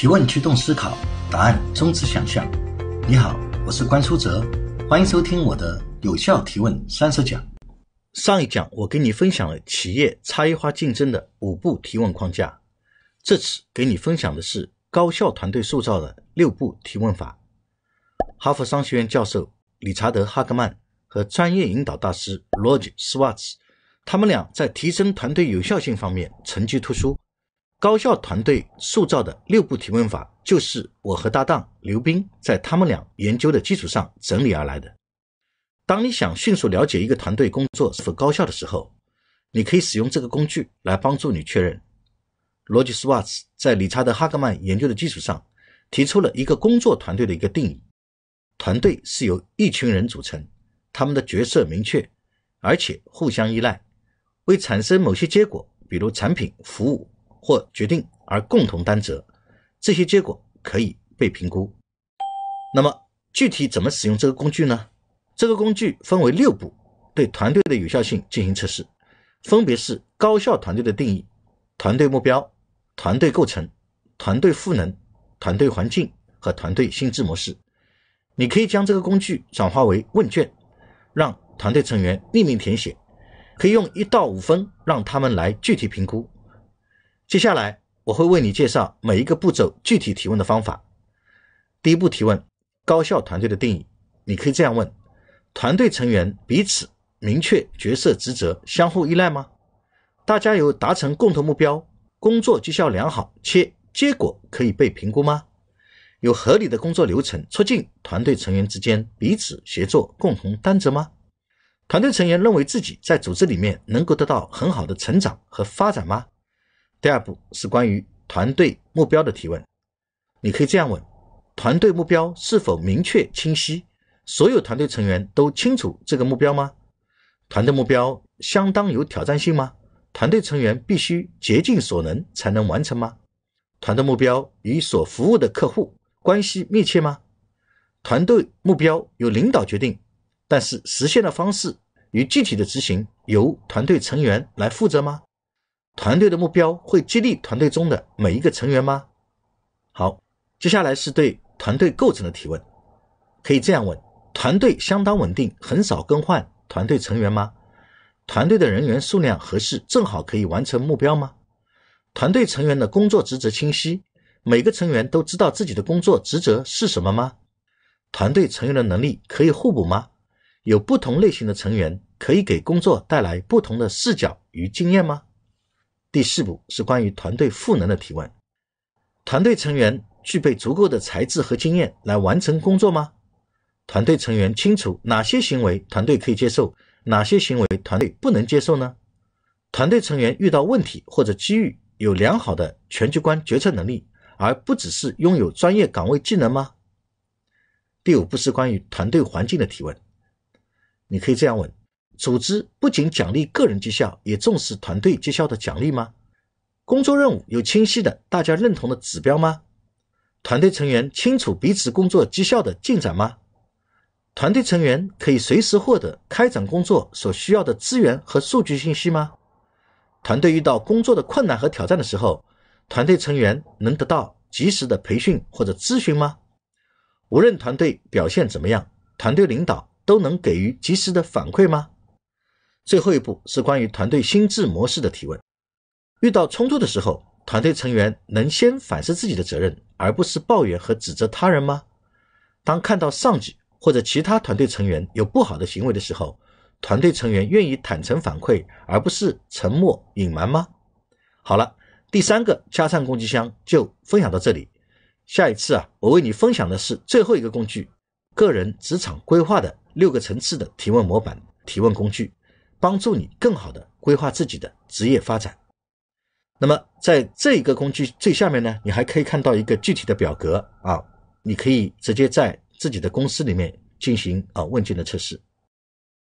提问驱动思考，答案终止想象。你好，我是关书哲，欢迎收听我的《有效提问三十讲》。上一讲我给你分享了企业差异化竞争的五步提问框架，这次给你分享的是高效团队塑造的六步提问法。哈佛商学院教授理查德·哈格曼和专业引导大师罗杰·斯瓦茨，他们俩在提升团队有效性方面成绩突出。高效团队塑造的六步提问法，就是我和搭档刘斌在他们俩研究的基础上整理而来的。当你想迅速了解一个团队工作是否高效的时候，你可以使用这个工具来帮助你确认。罗辑·斯瓦茨在理查德·哈格曼研究的基础上，提出了一个工作团队的一个定义：团队是由一群人组成，他们的角色明确，而且互相依赖，为产生某些结果，比如产品、服务。或决定而共同担责，这些结果可以被评估。那么具体怎么使用这个工具呢？这个工具分为六步，对团队的有效性进行测试，分别是高效团队的定义、团队目标、团队构成、团队赋能、团队环境和团队心智模式。你可以将这个工具转化为问卷，让团队成员匿名填写，可以用一到五分让他们来具体评估。接下来我会为你介绍每一个步骤具体提问的方法。第一步提问：高效团队的定义。你可以这样问：团队成员彼此明确角色职责，相互依赖吗？大家有达成共同目标，工作绩效良好且结果可以被评估吗？有合理的工作流程促进团队成员之间彼此协作、共同担责吗？团队成员认为自己在组织里面能够得到很好的成长和发展吗？第二步是关于团队目标的提问。你可以这样问：团队目标是否明确清晰？所有团队成员都清楚这个目标吗？团队目标相当有挑战性吗？团队成员必须竭尽所能才能完成吗？团队目标与所服务的客户关系密切吗？团队目标由领导决定，但是实现的方式与具体的执行由团队成员来负责吗？团队的目标会激励团队中的每一个成员吗？好，接下来是对团队构成的提问，可以这样问：团队相当稳定，很少更换团队成员吗？团队的人员数量合适，正好可以完成目标吗？团队成员的工作职责清晰，每个成员都知道自己的工作职责是什么吗？团队成员的能力可以互补吗？有不同类型的成员，可以给工作带来不同的视角与经验吗？第四步是关于团队赋能的提问：团队成员具备足够的才智和经验来完成工作吗？团队成员清楚哪些行为团队可以接受，哪些行为团队不能接受呢？团队成员遇到问题或者机遇，有良好的全局观决策能力，而不只是拥有专业岗位技能吗？第五步是关于团队环境的提问，你可以这样问。组织不仅奖励个人绩效，也重视团队绩效的奖励吗？工作任务有清晰的、大家认同的指标吗？团队成员清楚彼此工作绩效的进展吗？团队成员可以随时获得开展工作所需要的资源和数据信息吗？团队遇到工作的困难和挑战的时候，团队成员能得到及时的培训或者咨询吗？无论团队表现怎么样，团队领导都能给予及时的反馈吗？最后一步是关于团队心智模式的提问：遇到冲突的时候，团队成员能先反思自己的责任，而不是抱怨和指责他人吗？当看到上级或者其他团队成员有不好的行为的时候，团队成员愿意坦诚反馈，而不是沉默隐瞒吗？好了，第三个加上工具箱就分享到这里。下一次啊，我为你分享的是最后一个工具——个人职场规划的六个层次的提问模板提问工具。帮助你更好的规划自己的职业发展。那么，在这个工具最下面呢，你还可以看到一个具体的表格啊，你可以直接在自己的公司里面进行啊问卷的测试。